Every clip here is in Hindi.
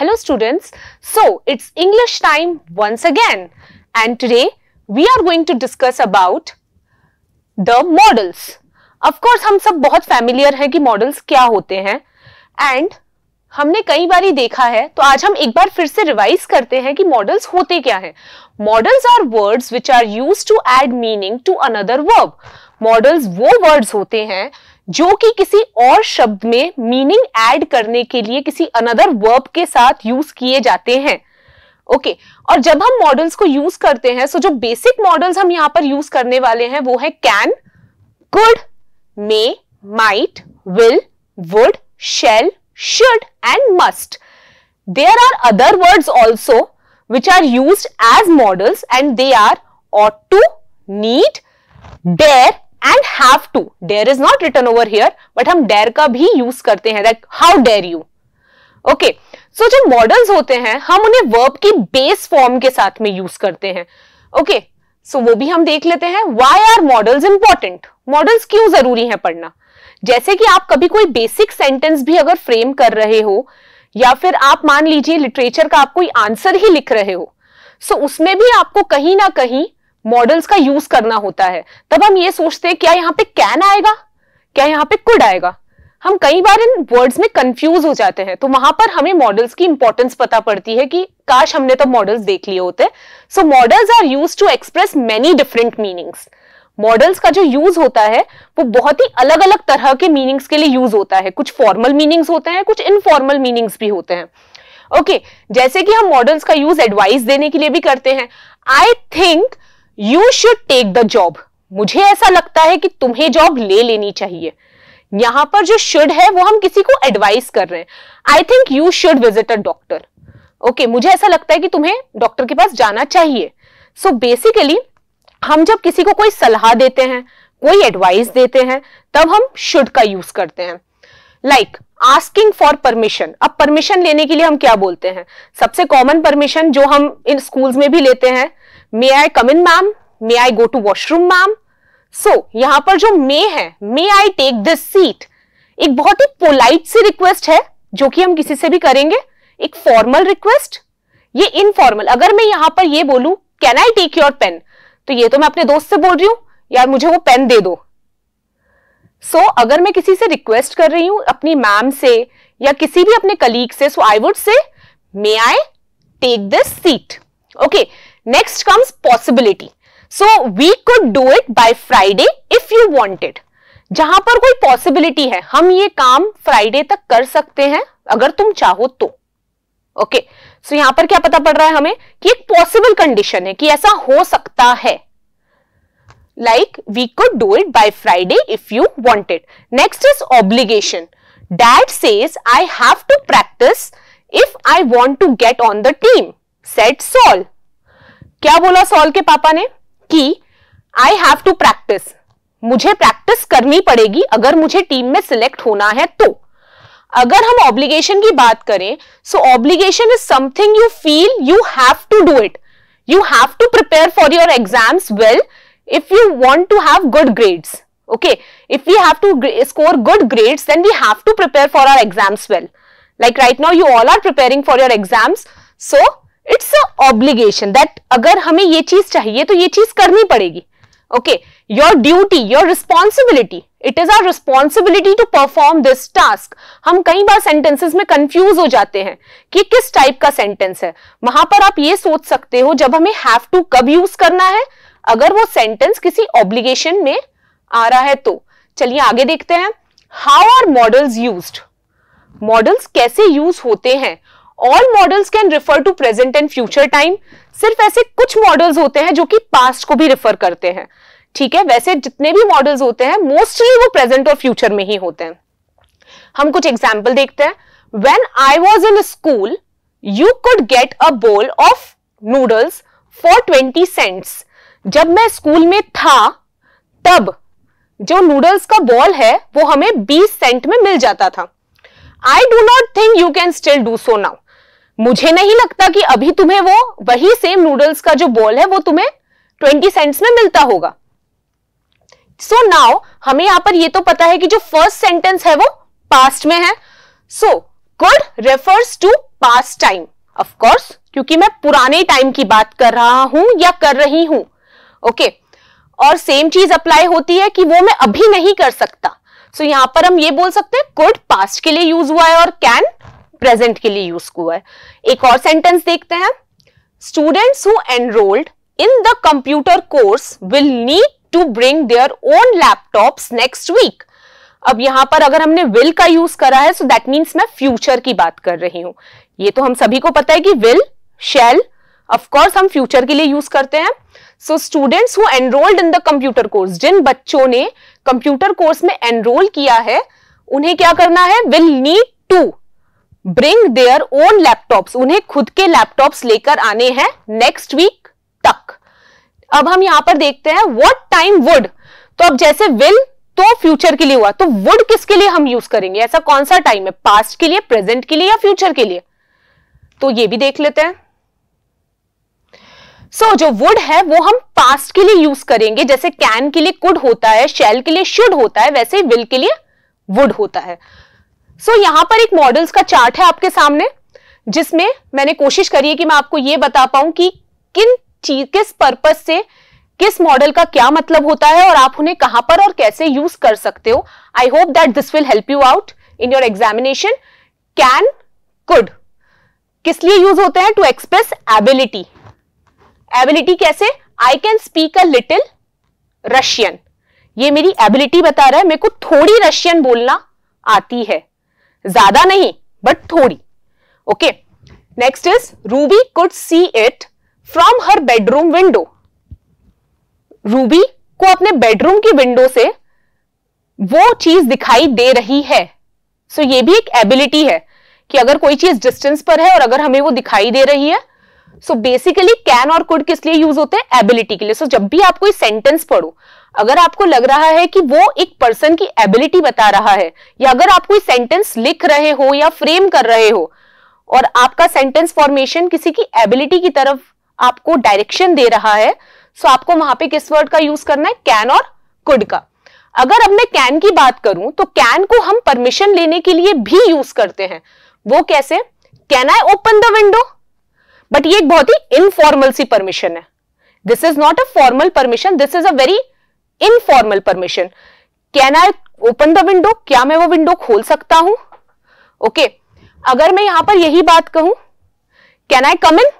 Hello students, so it's English time once again and today we are going to discuss about the models. Of course हम सब बहुत familiar हैं कि models क्या होते हैं and हमने कई बार ही देखा है तो आज हम एक बार फिर से रिवाइज करते हैं कि मॉडल्स होते क्या हैं modals are words which are use to add meaning to another verb modals वो वर्ड्स होते हैं जो कि किसी और शब्द में मीनिंग ऐड करने के लिए किसी अनदर वर्ब के साथ यूज किए जाते हैं ओके okay. और जब हम मॉडल्स को यूज करते हैं सो जो बेसिक मॉडल्स हम यहां पर यूज करने वाले हैं वो है can could may might will would shall should and must there are other words also which are use as modals and they are ought to need dare and have to dare is not written over here but हम डेयर का भी यूज करते हैं like how dare you okay so जो मॉडल्स होते हैं हम उन्हें वर्ब की बेस फॉर्म के साथ में यूज करते हैं ओके okay, सो so वो भी हम देख लेते हैं why are modals important modals क्यों जरूरी है पढ़ना जैसे कि आप कभी कोई बेसिक सेंटेंस भी अगर फ्रेम कर रहे हो या फिर आप मान लीजिए लिटरेचर का आप कोई आंसर ही लिख रहे हो सो so उसमें भी आपको कहीं ना कहीं मॉडल्स का यूज करना होता है तब हम ये सोचते हैं क्या यहाँ पे कैन आएगा क्या यहाँ पे कुड आएगा हम कई बार इन वर्ड्स में कंफ्यूज हो जाते हैं तो वहां पर हमें मॉडल्स की इंपॉर्टेंस पता पड़ती है कि काश हमने तो मॉडल्स देख लिए होते so modals are use to express many different meanings modals का जो यूज होता है वो बहुत ही अलग अलग तरह के मीनिंग्स के लिए यूज होता है कुछ फॉर्मल मीनिंग्स होते हैं कुछ इनफॉर्मल मीनिंग्स भी होते हैं ओके okay, जैसे कि हम मॉडल्स का यूज एडवाइस देने के लिए भी करते हैं I think you should take the job मुझे ऐसा लगता है कि तुम्हें जॉब ले लेनी चाहिए यहां पर जो शुड है वो हम किसी को एडवाइस कर रहे हैं I think you should visit a doctor okay मुझे ऐसा लगता है कि तुम्हें डॉक्टर के पास जाना चाहिए सो so बेसिकली हम जब किसी को कोई सलाह देते हैं कोई एडवाइस देते हैं तब हम शुड का यूज करते हैं लाइक आस्किंग फॉर परमिशन अब परमिशन लेने के लिए हम क्या बोलते हैं सबसे कॉमन परमिशन जो हम इन स्कूल्स में भी लेते हैं may I come in ma'am may I go to washroom ma'am so यहां पर जो मे है may I take this seat एक बहुत ही पोलाइट सी रिक्वेस्ट है जो कि हम किसी से भी करेंगे एक फॉर्मल रिक्वेस्ट ये इनफॉर्मल अगर मैं यहां पर ये बोलू can I take your pen तो ये तो मैं अपने दोस्त से बोल रही हूं यार मुझे वो पेन दे दो सो so, अगर मैं किसी से रिक्वेस्ट कर रही हूं अपनी मैम से या किसी भी अपने कलीग से सो I would say may I take this seat okay next comes possibility so we could do it by Friday if you wanted जहां पर कोई पॉसिबिलिटी है हम ये काम फ्राइडे तक कर सकते हैं अगर तुम चाहो तो ओके okay. सो so, यहां पर क्या पता पड़ रहा है हमें कि एक पॉसिबल कंडीशन है कि ऐसा हो सकता है like we could do it by Friday if you wanted next is obligation dad says I have to practice if I want to get on the team set Saul क्या बोला सॉल के पापा ने कि आई हैव टू प्रैक्टिस मुझे प्रैक्टिस करनी पड़ेगी अगर मुझे टीम में सिलेक्ट होना है तो अगर हम ऑब्लिगेशन की बात करें so obligation is something you feel you have to do it you have to prepare for your exams well if you want to have good grades okay if you have to score good grades then we have to prepare for our exams well like right now you all are preparing for your exams so it's obligation that अगर हमें ये चीज चाहिए तो ये चीज करनी पड़ेगी okay your duty your responsibility it is our responsibility to perform this task हम कई बार सेंटेंसेस में कंफ्यूज हो जाते हैं कि किस टाइप का सेंटेंस है वहां पर आप ये सोच सकते हो जब हमें हैव टू कब यूज करना है अगर वो सेंटेंस किसी ऑब्लिगेशन में आ रहा है तो चलिए आगे देखते हैं how are modals use modals कैसे यूज होते हैं all modals can refer to present and future time सिर्फ ऐसे कुछ मॉडल्स होते हैं जो कि पास्ट को भी रिफर करते हैं ठीक है वैसे जितने भी मॉडल्स होते हैं मोस्टली वो प्रेजेंट और फ्यूचर में ही होते हैं हम कुछ एग्जाम्पल देखते हैं when I was in school you could get a bowl of noodles for twenty cents जब मैं स्कूल में था तब जो नूडल्स का बॉल है वो हमें 20 सेंट में मिल जाता था I do not think you can still do so now मुझे नहीं लगता कि अभी तुम्हें वो वही सेम नूडल्स का जो बॉल है वो तुम्हें ट्वेंटी सेंट्स में मिलता होगा सो so नाउ हमें यहां पर ये तो पता है कि जो फर्स्ट सेंटेंस है वो पास्ट में है so could refers to past time of course क्योंकि मैं पुराने टाइम की बात कर रहा हूं या कर रही हूं ओके okay. और सेम चीज अप्लाई होती है कि वो मैं अभी नहीं कर सकता सो so, यहां पर हम ये बोल सकते हैं गुड पास्ट के लिए यूज हुआ है और कैन प्रेजेंट के लिए यूज हुआ है एक और सेंटेंस देखते हैं students who enrolled in the computer course will need to bring their own laptops next week अब यहां पर अगर हमने विल का यूज करा है सो दैट मीन्स मैं फ्यूचर की बात कर रही हूं ये तो हम सभी को पता है कि विल शेल ऑफकोर्स हम फ्यूचर के लिए यूज करते हैं so students who enrolled in the computer course जिन बच्चों ने कंप्यूटर कोर्स में एनरोल किया है उन्हें क्या करना है will need to bring their own laptops उन्हें खुद के लैपटॉप्स लेकर आने हैं नेक्स्ट वीक तक अब हम यहां पर देखते हैं वट टाइम वुड तो अब जैसे विल तो फ्यूचर के लिए हुआ तो वुड किसके लिए हम यूज करेंगे ऐसा कौन सा टाइम है पास्ट के लिए प्रेजेंट के लिए या फ्यूचर के लिए तो ये भी देख लेते हैं सो so, जो वुड है वो हम पास्ट के लिए यूज करेंगे जैसे कैन के लिए कुड होता है शेल के लिए शुड होता है वैसे विल के लिए वुड होता है सो so, यहां पर एक मॉडल्स का चार्ट है आपके सामने जिसमें मैंने कोशिश करी है कि मैं आपको यह बता पाऊं कि किन चीज किस पर्पज से किस मॉडल का क्या मतलब होता है और आप उन्हें कहां पर और कैसे यूज कर सकते हो I hope that this will help you out in your examination can could किस लिए यूज होते हैं टू एक्सप्रेस एबिलिटी एबिलिटी कैसे I can speak a little Russian ये मेरी एबिलिटी बता रहा है मेरे को थोड़ी रशियन बोलना आती है ज्यादा नहीं बट थोड़ी okay next is Ruby could see it from her bedroom window Ruby को अपने बेडरूम की विंडो से वो चीज दिखाई दे रही है सो so, ये भी एक एबिलिटी है कि अगर कोई चीज डिस्टेंस पर है और अगर हमें वो दिखाई दे रही है सो बेसिकली कैन और कुड किस लिए यूज होते हैं एबिलिटी के लिए सो so, जब भी आप कोई सेंटेंस पढ़ो अगर आपको लग रहा है कि वो एक पर्सन की एबिलिटी बता रहा है या अगर आप कोई सेंटेंस लिख रहे हो या फ्रेम कर रहे हो और आपका सेंटेंस फॉर्मेशन किसी की एबिलिटी की तरफ आपको डायरेक्शन दे रहा है सो तो आपको वहां पे किस वर्ड का यूज करना है कैन और कुड का अगर अब मैं कैन की बात करूं तो कैन को हम परमिशन लेने के लिए भी यूज करते हैं वो कैसे can I open the window but ये एक बहुत ही इनफॉर्मल सी परमिशन है this is not a formal permission this is a very informal permission can I open the window क्या मैं वो विंडो खोल सकता हूं ओके okay. अगर मैं यहां पर यही बात कहूं can I come in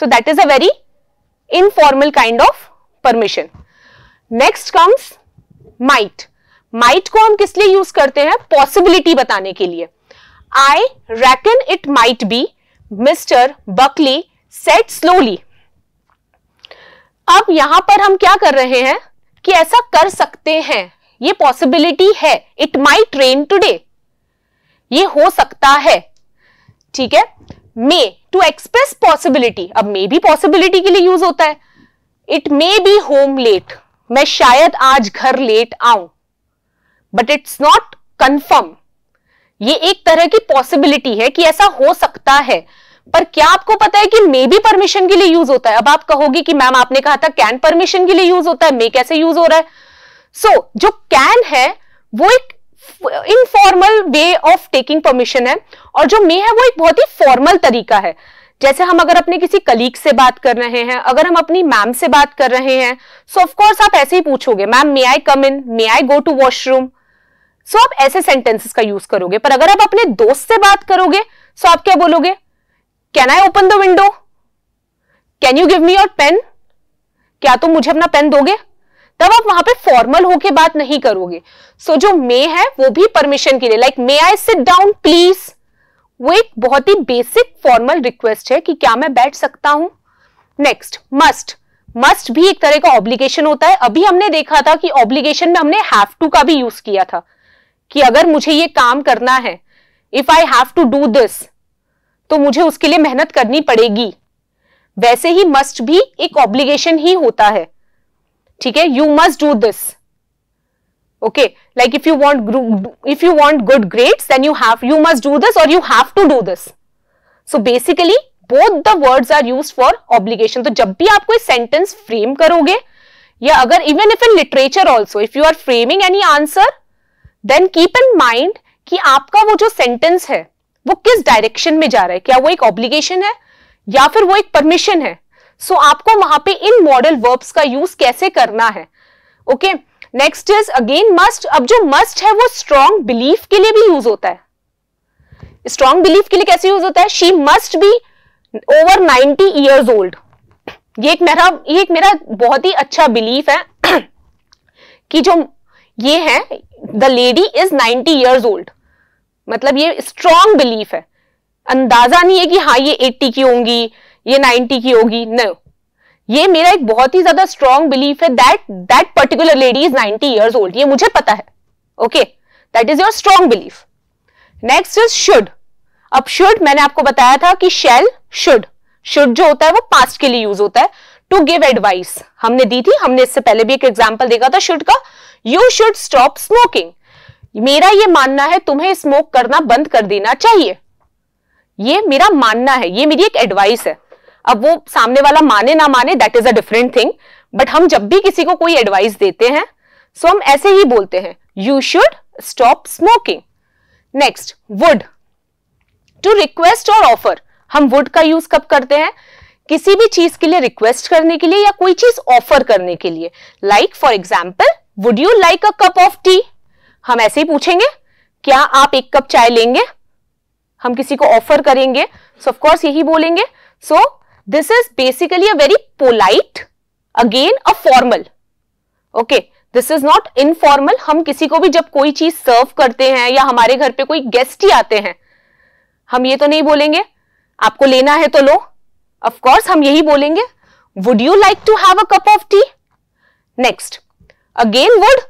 so that is a very informal kind of permission next comes might might को हम किस लिए यूज करते हैं पॉसिबिलिटी बताने के लिए I reckon it might be mister Buckley set slowly अब यहां पर हम क्या कर रहे हैं कि ऐसा कर सकते हैं ये पॉसिबिलिटी है इट माइट रेन टूडे ये हो सकता है ठीक है मे टू एक्सप्रेस पॉसिबिलिटी अब मे भी पॉसिबिलिटी के लिए यूज होता है it may be home late मैं शायद आज घर लेट आऊं बट इट्स नॉट कंफर्म ये एक तरह की पॉसिबिलिटी है कि ऐसा हो सकता है पर क्या आपको पता है कि मे भी परमिशन के लिए यूज होता है अब आप कहोगे कि मैम आपने कहा था कैन परमिशन के लिए यूज होता है मे कैसे यूज हो रहा है सो so, जो कैन है वो एक informal way of taking permission है और जो मे है वो एक बहुत ही फॉर्मल तरीका है जैसे हम अगर अपने किसी कलीग से बात कर रहे हैं अगर हम अपनी मैम से बात कर रहे हैं सो so ऑफकोर्स आप ऐसे ही पूछोगे ma'am may I come in may I go to washroom so आप ऐसे सेंटेंसेस का यूज करोगे पर अगर आप अपने दोस्त से बात करोगे सो so आप क्या बोलोगे can I open the window can you give me your pen क्या तुम तो मुझे अपना पेन दोगे तब आप वहां पे फॉर्मल होके बात नहीं करोगे सो so, जो मे है वो भी परमिशन के लिए like may I sit down please वो एक बहुत ही बेसिक फॉर्मल रिक्वेस्ट है कि क्या मैं बैठ सकता हूं नेक्स्ट मस्ट मस्ट भी एक तरह का ऑब्लिगेशन होता है अभी हमने देखा था कि ऑब्लिगेशन में हमने हैव टू का भी यूज किया था कि अगर मुझे ये काम करना है if I have to do this तो मुझे उसके लिए मेहनत करनी पड़ेगी वैसे ही मस्ट भी एक ऑब्लिगेशन ही होता है ठीक है you must do this okay like if you want if you want good great then you have you must do this और you have to do this so basically both the words are use for obligation तो जब भी आप कोई सेंटेंस फ्रेम करोगे या अगर even if in literature also if you are framing any answer then keep in mind कि आपका वो जो सेंटेंस है वो किस डायरेक्शन में जा रहा है क्या वो एक ऑब्लिगेशन है या फिर वो एक परमिशन है सो so, आपको वहां पे इन मॉडल वर्ब्स का यूज कैसे करना है okay next is again must अब जो मस्ट है वो स्ट्रॉन्ग बिलीफ के लिए भी यूज होता है स्ट्रॉन्ग बिलीफ के लिए कैसे यूज होता है she must be over 90 years old ये एक मेरा ये एक मेरा बहुत ही अच्छा बिलीफ है कि जो ये है the lady is 90 years old मतलब ये स्ट्रॉन्ग बिलीफ है अंदाजा नहीं है कि हाँ ये 80 की होंगी ये 90 की होगी नो ये मेरा एक बहुत ही ज्यादा स्ट्रॉन्ग बिलीफ है that that particular lady is 90 years old ये मुझे पता है okay that is your strong belief next is should अब शुड मैंने आपको बताया था कि शेल शुड शुड जो होता है वो पास्ट के लिए यूज होता है टू गिव एडवाइस हमने दी थी हमने इससे पहले भी एक एग्जाम्पल देखा था शुड का यू शुड स्टॉप स्मोकिंग मेरा ये मानना है तुम्हें स्मोक करना बंद कर देना चाहिए ये मेरा मानना है ये मेरी एक एडवाइस है अब वो सामने वाला माने ना माने that is a different thing but हम जब भी किसी को कोई एडवाइस देते हैं सो हम ऐसे ही बोलते हैं you should stop smoking next would to request और ऑफर हम वुड का यूज कब करते हैं किसी भी चीज के लिए रिक्वेस्ट करने के लिए या कोई चीज ऑफर करने के लिए like for example would you like a cup of tea हम ऐसे ही पूछेंगे क्या आप एक कप चाय लेंगे हम किसी को ऑफर करेंगे सो ऑफकोर्स यही बोलेंगे so this is basically a very polite again a formal okay this is not informal हम किसी को भी जब कोई चीज सर्व करते हैं या हमारे घर पे कोई गेस्ट ही आते हैं हम ये तो नहीं बोलेंगे आपको लेना है तो लो ऑफकोर्स हम यही बोलेंगे would you like to have a cup of tea next again would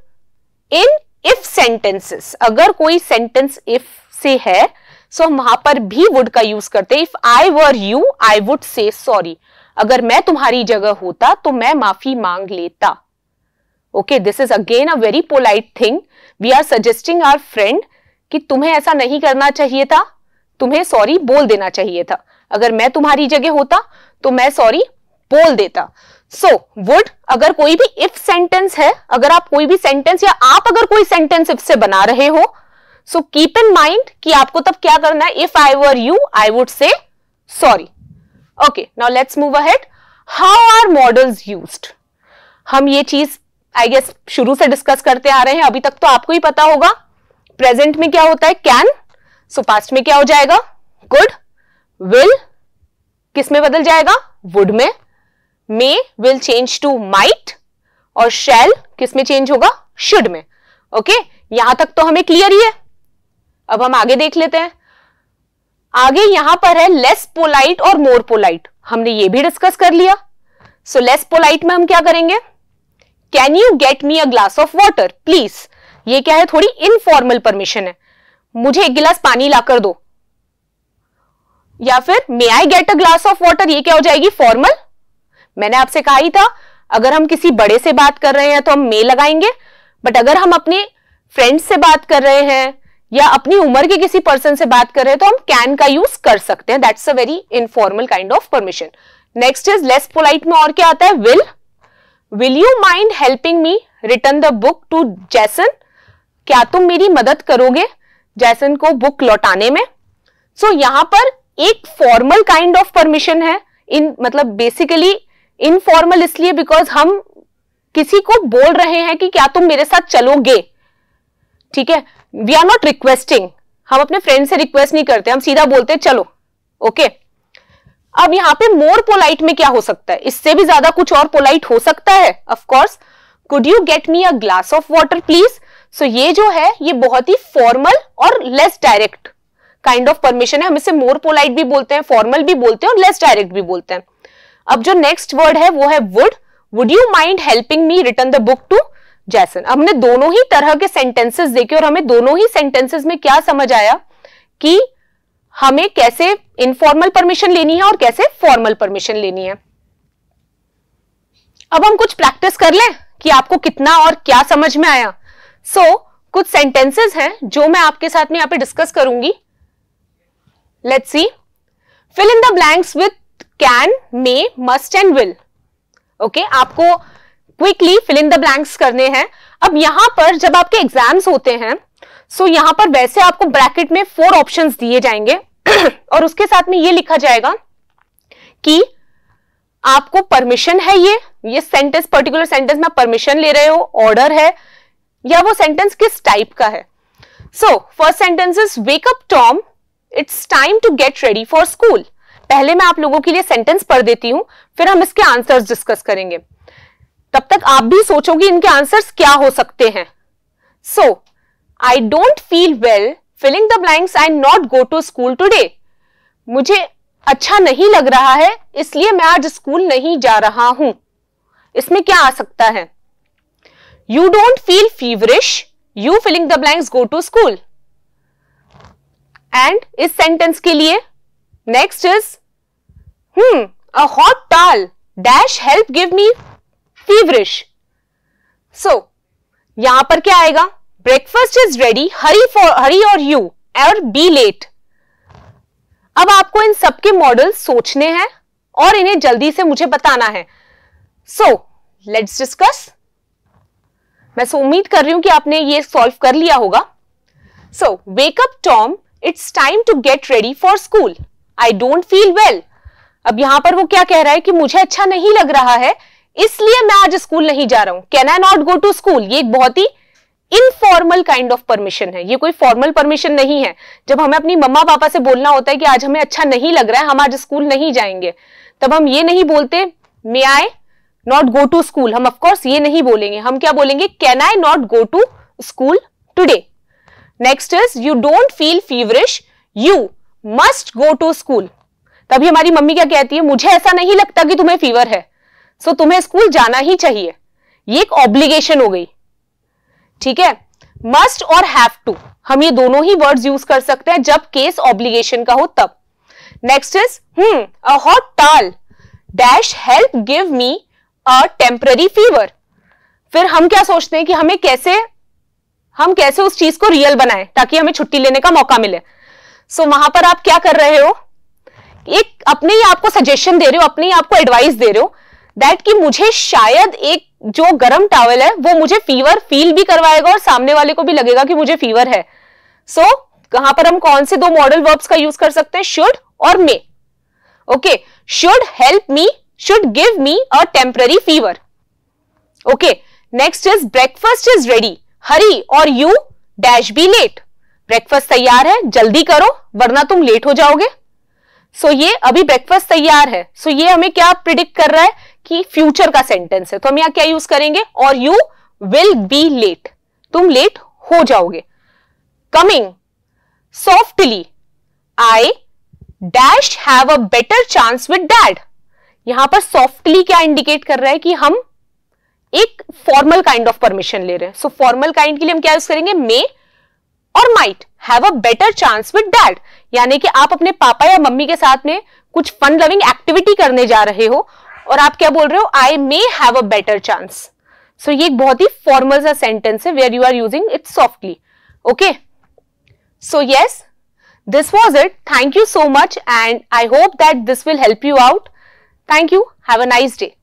in if sentences अगर कोई सेंटेंस इफ से है सो हम वहां पर भी वुड का यूज करते हैं if I were you I would say sorry अगर मैं तुम्हारी जगह होता तो मैं माफी मांग लेता okay this is again a very polite thing we are suggesting our friend कि तुम्हें ऐसा नहीं करना चाहिए था तुम्हें सॉरी बोल देना चाहिए था अगर मैं तुम्हारी जगह होता तो मैं सॉरी बोल देता सो so, वुड अगर कोई भी इफ सेंटेंस है अगर आप कोई भी सेंटेंस या आप अगर कोई सेंटेंस इफ से बना रहे हो सो कीप इन माइंड कि आपको तब क्या करना है if I were you I would say sorry okay now let's move ahead how are modals use हम ये चीज आई गेस शुरू से डिस्कस करते आ रहे हैं अभी तक तो आपको ही पता होगा प्रेजेंट में क्या होता है कैन सो पास्ट में क्या हो जाएगा गुड विल किस में बदल जाएगा वुड में may will change to might और शेल किस में चेंज होगा शुड में ओके okay? यहां तक तो हमें क्लियर ही है अब हम आगे देख लेते हैं आगे यहां पर है लेस पोलाइट और मोर पोलाइट हमने ये भी डिस्कस कर लिया सो लेस पोलाइट में हम क्या करेंगे can you get me a glass of water please ये क्या है थोड़ी इनफॉर्मल परमिशन है मुझे एक गिलास पानी लाकर दो या फिर may I get a glass of water ये क्या हो जाएगी फॉर्मल मैंने आपसे कहा ही था अगर हम किसी बड़े से बात कर रहे हैं तो हम मे लगाएंगे बट अगर हम अपने फ्रेंड्स से बात कर रहे हैं या अपनी उम्र के किसी पर्सन से बात कर रहे हैं तो हम कैन का यूज कर सकते हैं that's a very informal kind of permission next is less polite में और क्या आता है will will you mind helping me return the book to Jason क्या तुम मेरी मदद करोगे जैसन को बुक लौटाने में सो so, यहां पर एक फॉर्मल काइंड ऑफ परमिशन है इन मतलब बेसिकली इनफॉर्मल इसलिए बिकॉज हम किसी को बोल रहे हैं कि क्या तुम मेरे साथ चलोगे ठीक है वी आर नॉट रिक्वेस्टिंग हम अपने फ्रेंड से रिक्वेस्ट नहीं करते हम सीधा बोलते चलो ओके okay? अब यहां पे मोर पोलाइट में क्या हो सकता है इससे भी ज्यादा कुछ और पोलाइट हो सकता है of course could you get me a glass of water please so ये जो है ये बहुत ही फॉर्मल और less direct kind of permission है हम इसे मोर पोलाइट भी बोलते हैं फॉर्मल भी बोलते हैं और लेस डायरेक्ट भी बोलते हैं अब जो नेक्स्ट वर्ड है वो है would would you mind helping me return the book to Jason अब हमने दोनों ही तरह के सेंटेंसेस देखे और हमें दोनों ही सेंटेंसेस में क्या समझ आया कि हमें कैसे इनफॉर्मल परमिशन लेनी है और कैसे फॉर्मल परमिशन लेनी है अब हम कुछ प्रैक्टिस कर लें कि आपको कितना और क्या समझ में आया सो so, कुछ सेंटेंसेस हैं जो मैं आपके साथ में यहां पे डिस्कस करूंगी let's see fill in the blanks with can may must and will okay आपको quickly fill in the blanks करने हैं अब यहां पर जब आपके एग्जाम्स होते हैं सो so यहां पर वैसे आपको ब्रैकेट में फोर ऑप्शंस दिए जाएंगे और उसके साथ में ये लिखा जाएगा कि आपको परमिशन है ये ये सेंटेंस पर्टिकुलर सेंटेंस में परमिशन ले रहे हो ऑर्डर है या वो सेंटेंस किस टाइप का है so first sentence is wake up Tom it's time to get ready for school पहले मैं आप लोगों के लिए सेंटेंस पढ़ देती हूं फिर हम इसके आंसर्स डिस्कस करेंगे तब तक आप भी सोचोगे इनके आंसर्स क्या हो सकते हैं so I don't feel well filling the blanks I not go to school today मुझे अच्छा नहीं लग रहा है इसलिए मैं आज स्कूल नहीं जा रहा हूं इसमें क्या आ सकता है you don't feel feverish you filling the blanks go to school and इस सेंटेंस के लिए next is hmm a hot towel. Dash help give me feverish so यहां पर क्या आएगा breakfast is ready hurry for hurry और यू और बी लेट अब आपको इन सबके मॉडल सोचने हैं और इन्हें जल्दी से मुझे बताना है सो लेट्स डिस्कस मैं सो उम्मीद कर रही हूं कि आपने ये सॉल्व कर लिया होगा so wake up Tom it's time to get ready for school I don't feel well अब यहां पर वो क्या कह रहा है कि मुझे अच्छा नहीं लग रहा है इसलिए मैं आज स्कूल नहीं जा रहा हूं can I not go to school ये एक बहुत ही इनफॉर्मल काइंड ऑफ परमिशन है ये कोई फॉर्मल परमिशन नहीं है जब हमें अपनी मम्मा पापा से बोलना होता है कि आज हमें अच्छा नहीं लग रहा है हम आज स्कूल नहीं जाएंगे तब हम ये नहीं बोलते may I not go to school हम ऑफकोर्स ये नहीं बोलेंगे हम क्या बोलेंगे can I not go to school today next is you don't feel feverish you must go to school तभी हमारी मम्मी क्या कहती है मुझे ऐसा नहीं लगता कि तुम्हें फीवर है सो तुम्हें स्कूल जाना ही चाहिए ये एक ऑब्लिगेशन हो गई ठीक है मस्ट और हैव टू हम ये दोनों ही वर्ड्स यूज कर सकते हैं जब केस ऑब्लिगेशन का हो तब next is hmm a hot towel dash help give me a temporary fever फिर हम क्या सोचते हैं कि हमें कैसे हम कैसे उस चीज को रियल बनाएं ताकि हमें छुट्टी लेने का मौका मिले सो so, वहां पर आप क्या कर रहे हो एक अपने ही आपको सजेशन दे रहे हो अपने ही आपको एडवाइस दे रहे हो दैट कि मुझे शायद एक जो गर्म टावल है वो मुझे फीवर फील भी करवाएगा और सामने वाले को भी लगेगा कि मुझे फीवर है सो so, कहां पर हम कौन से दो मॉडल वर्ब्स का यूज कर सकते हैं शुड और may okay should help me should give me a temporary fever okay next is breakfast is ready hurry और you dash be late breakfast तैयार है जल्दी करो वरना तुम लेट हो जाओगे सो ये अभी ब्रेकफास्ट तैयार है सो ये हमें क्या प्रिडिक्ट कर रहा है कि फ्यूचर का सेंटेंस है तो हम यहाँ क्या यूज करेंगे और यू विल बी लेट तुम लेट हो जाओगे coming softly I dash have a better chance with dad यहां पर सॉफ्टली क्या इंडिकेट कर रहा है कि हम एक फॉर्मल काइंड ऑफ परमिशन ले रहे हैं सो फॉर्मल काइंड के लिए हम क्या यूज करेंगे मे और might have a better chance with dad यानी कि आप अपने पापा या मम्मी के साथ में कुछ फन लविंग एक्टिविटी करने जा रहे हो और आप क्या बोल रहे हो I may have a better chance so ये एक बहुत ही फॉर्मल सा सेंटेंस है where you are using it softly okay so yes this was it thank you so much and I hope that this will help you out thank you have a nice day